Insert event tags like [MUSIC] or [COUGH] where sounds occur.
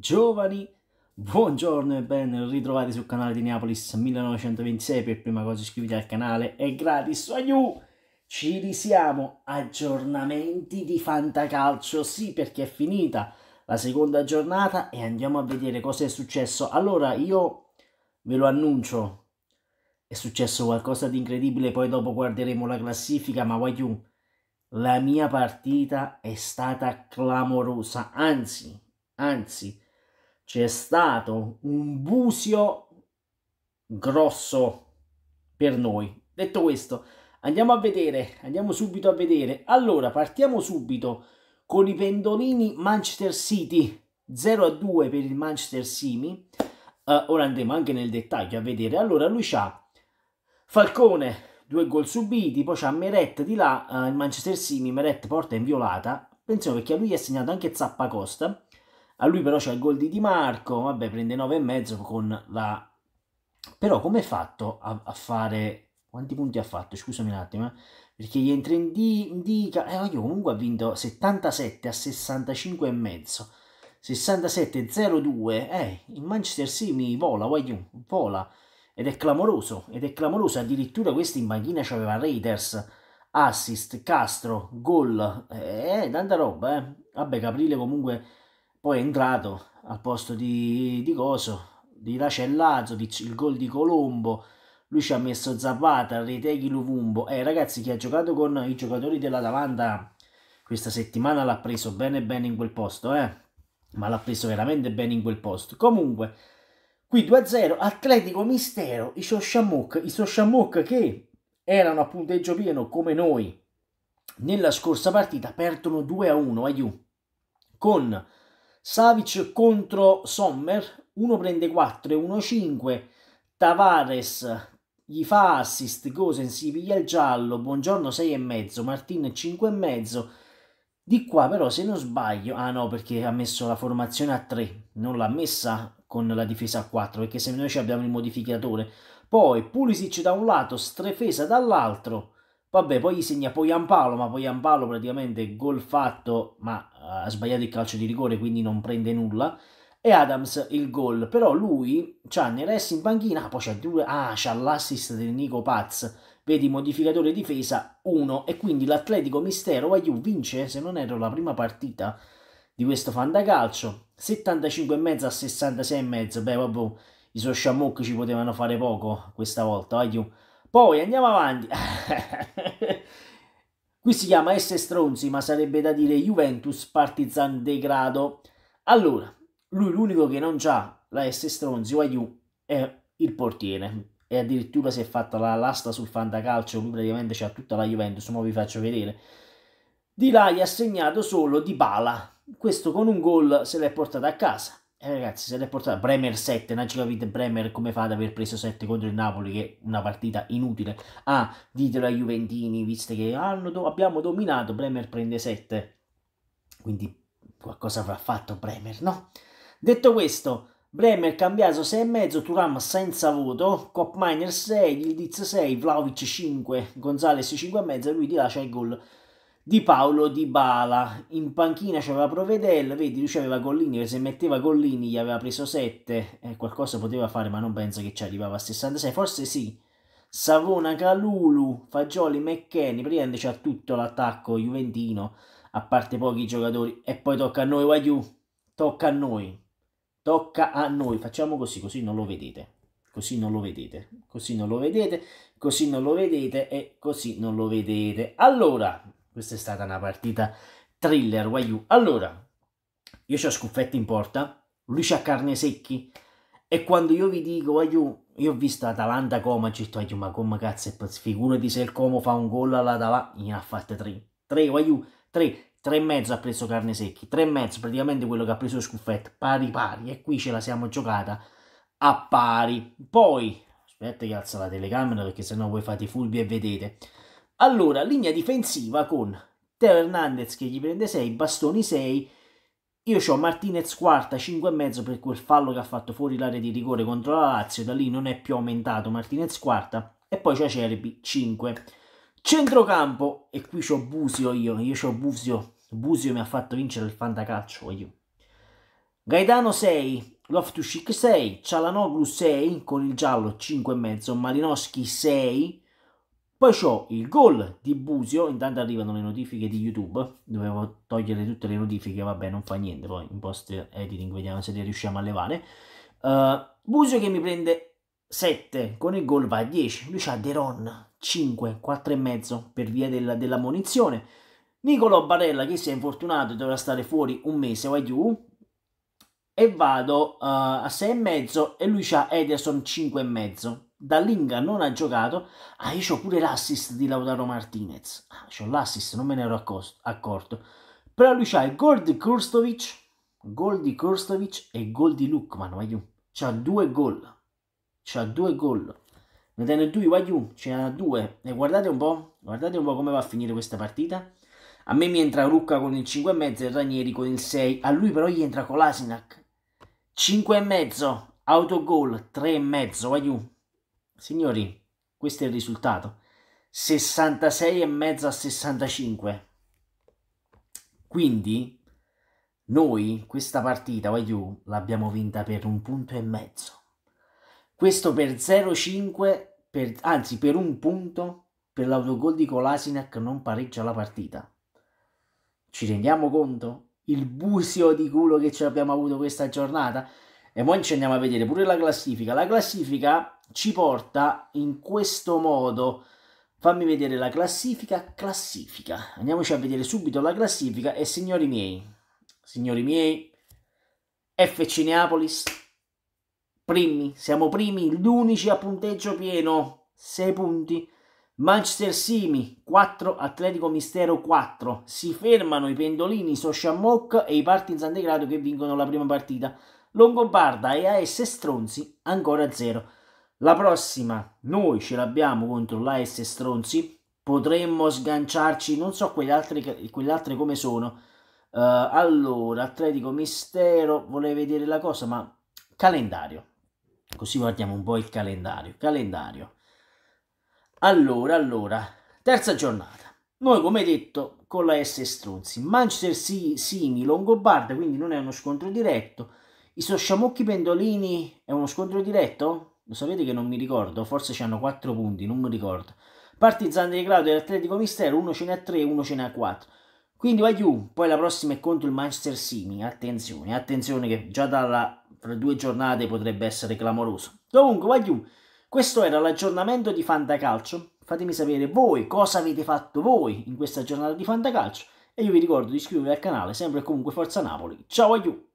Giovani, buongiorno e ben ritrovati sul canale di Neapolis 1926. Per prima cosa iscriviti al canale, è gratis. Aiù! Ci risiamo, aggiornamenti di fantacalcio, sì perché è finita la seconda giornata e andiamo a vedere cosa è successo. Allora io ve lo annuncio, è successo qualcosa di incredibile, poi dopo guarderemo la classifica, ma Waiu, la mia partita è stata clamorosa, anzi, anzi, c'è stato un busio grosso per noi. Detto questo, andiamo a vedere, andiamo subito a vedere. Allora, partiamo subito con i pendolini Manchester City 0 a 2 per il Manchester City. Uh, eh, ora andiamo anche nel dettaglio a vedere. Allora, lui c'ha Falcone, due gol subiti, poi c'ha Meret di là, uh, il Manchester City, Meret porta inviolata. Pensiamo perché a lui ha segnato anche Zappacosta. A lui però c'è il gol di Di Marco, vabbè prende 9,5 con la... Però come è fatto a, a, fare... Quanti punti ha fatto? Scusami un attimo, eh? perché gli entra in D, in D eh, io comunque ha vinto 77 a 65,5. 67-02, eh, il Manchester City mi vola, voglio, vola, ed è clamoroso, ed è clamoroso, addirittura questo in banchina c'aveva Raiders, assist, Castro, gol, eh, tanta roba, eh. Vabbè, Caprile comunque poi è entrato al posto di, di Coso, di Lacellazzo, il gol di Colombo, lui ci ha messo Zapata, Reteghi, Luvumbo, eh ragazzi chi ha giocato con i giocatori della dell'Atalanta questa settimana l'ha preso bene bene in quel posto, eh? ma l'ha preso veramente bene in quel posto. Comunque, qui 2-0, Atletico Mistero, i Soshamuk, i Soshamuk che erano a punteggio pieno come noi nella scorsa partita, perdono 2-1 a Ju, con Savic contro Sommer, uno prende 4 e uno 5. Tavares gli fa assist, Gosen si piglia il giallo, Buongiorno 6,5, Martin 5,5. Di qua però se non sbaglio, ah no perché ha messo la formazione a 3, non l'ha messa con la difesa a 4 perché se noi abbiamo il modificatore. Poi Pulisic da un lato, Strefesa dall'altro. Vabbè, poi gli segna poi Poiampalo, ma poi Poiampalo praticamente gol fatto, ma ha sbagliato il calcio di rigore, quindi non prende nulla. E Adams il gol, però lui c'ha Neres in panchina, ah, poi c'ha, due, ah, c'ha l'assist del Nico Paz, vedi modificatore difesa 1 e quindi l'Atletico Mistero Aiu vince, se non erro, la prima partita di questo fantacalcio, 75,5 a 66,5, beh vabbè, i suoi sciamucchi ci potevano fare poco questa volta, Aiu. Poi andiamo avanti. [LAUGHS] Qui si chiama S Stronzi, ma sarebbe da dire Juventus Partizan Degrado. Allora, lui l'unico che non ha la S Stronzi o Aiu è il portiere. E addirittura si è fatta la lasta sul fantacalcio, lui praticamente c'ha tutta la Juventus, ma vi faccio vedere. Di là gli ha segnato solo Di Bala, questo con un gol se l'è portato a casa. Eh, ragazzi, se l'è portata Bremer 7, Nagilovic Bremer come fa ad aver preso 7 contro il Napoli che è una partita inutile. Ah, ditelo ai Juventini, visto che hanno, do, abbiamo dominato, Bremer prende 7. Quindi qualcosa avrà fatto Bremer, no? Detto questo, Bremer cambiato 6,5, Turam senza voto, Kopminer 6, Ildiz 6, Vlaovic 5, Gonzales 5,5, lui di là c'è il gol di Paolo Di Bala. In panchina c'aveva Provedel, vedi, lui aveva Collini, se metteva Collini gli aveva preso 7, eh, qualcosa poteva fare, ma non penso che ci arrivava a 66, forse sì. Savona, Calulu, Fagioli, McKenny, praticamente c'ha tutto l'attacco juventino, a parte pochi giocatori, e poi tocca a noi, Waiu, tocca a noi, tocca a noi, facciamo così, così non lo vedete. Così non lo vedete, così non lo vedete, così non lo vedete e così non lo vedete. Allora, questa è stata una partita thriller, Wayu. Allora, io ho Scuffetti in porta, lui c'ha carne secchi. E quando io vi dico, Wayu, io ho visto Atalanta Coma, ci sto, ma come cazzo, figurati se il Como fa un gol all'Atalanta, ne ha fatte tre. Tre, Wayu, tre. Tre e mezzo ha preso carne secchi, tre e mezzo praticamente quello che ha preso Scuffetti, pari pari. E qui ce la siamo giocata a pari. Poi, aspetta che alza la telecamera perché sennò voi fate i fulbi e vedete. Allora, linea difensiva con Teo Hernandez che gli prende 6, Bastoni 6. Io ho Martinez quarta, 5,5 per quel fallo che ha fatto fuori l'area di rigore contro la Lazio, da lì non è più aumentato Martinez quarta e poi c'è Acerbi 5. Centrocampo, e qui c'ho Busio io, io c'ho Busio, Busio mi ha fatto vincere il fantacalcio io. Gaetano 6, loftus 6, Cialanoglu 6 con il giallo 5,5, Malinowski 6, poi ho il gol di Busio, intanto arrivano le notifiche di YouTube, dovevo togliere tutte le notifiche, vabbè non fa niente, poi in post editing vediamo se le riusciamo a levare. Uh, eh, Busio che mi prende 7, con il gol va a 10, lui c'ha Deron 5, 4,5 per via della, della munizione. Nicolò Barella che si è infortunato dovrà stare fuori un mese vai più, e vado uh, a 6,5 e lui c'ha Ederson 5,5 Dallinga non ha giocato, ah io ho pure l'assist di Lautaro Martinez, ah ho l'assist, non me ne ero accorto, però lui c'ha il gol di Kurstovic, gol di Kurstovic e gol di Lukman, Wajum, c'ha due gol, c'ha due gol, ne tiene due Wajum, ce n'ha due, e guardate un po', guardate un po' come va a finire questa partita, a me mi entra Rucca con il 5,5 e Ranieri con il 6, a lui però gli entra Kolasinac, 5,5, autogol, 3,5, Wajum, Signori, questo è il risultato. 66,5 a 65. Quindi noi questa partita, YU, l'abbiamo vinta per un punto e mezzo. Questo per 0,5, anzi per un punto per l'autogol di Kolasinac non pareggia la partita. Ci rendiamo conto? Il busio di culo che ci abbiamo avuto questa giornata? E poi ci andiamo a vedere pure la classifica. La classifica ci porta in questo modo. Fammi vedere la classifica, classifica. Andiamoci a vedere subito la classifica e signori miei, signori miei, FC Neapolis, primi, siamo primi, l'11 a punteggio pieno, 6 punti. Manchester Simi 4, Atletico Mistero 4. Si fermano i pendolini Social Mock e i Partizan Degrado che vincono la prima partita. Longobarda e AS Stronzi ancora 0. La prossima noi ce l'abbiamo contro l'AS Stronzi, potremmo sganciarci, non so quelle altre, quelle altre come sono. Uh, allora, Atletico Mistero, volevo vedere la cosa, ma calendario. Così guardiamo un po' il calendario. Calendario. Allora, allora, terza giornata. Noi, come detto, con la S Stronzi, Manchester City, Simi, Longobarda, quindi non è uno scontro diretto. I Sosciamocchi Pendolini è uno scontro diretto? Lo sapete che non mi ricordo, forse ci hanno 4 punti, non mi ricordo. Partizan di Grado e Atletico Mistero, uno ce n'ha 3 e uno ce n'ha 4. Quindi vai giù, poi la prossima è contro il Manchester City, attenzione, attenzione che già dalla, fra due giornate potrebbe essere clamoroso. Comunque vai giù, questo era l'aggiornamento di Fantacalcio, fatemi sapere voi cosa avete fatto voi in questa giornata di Fantacalcio e io vi ricordo di iscrivervi al canale, sempre e comunque Forza Napoli, ciao vai giù!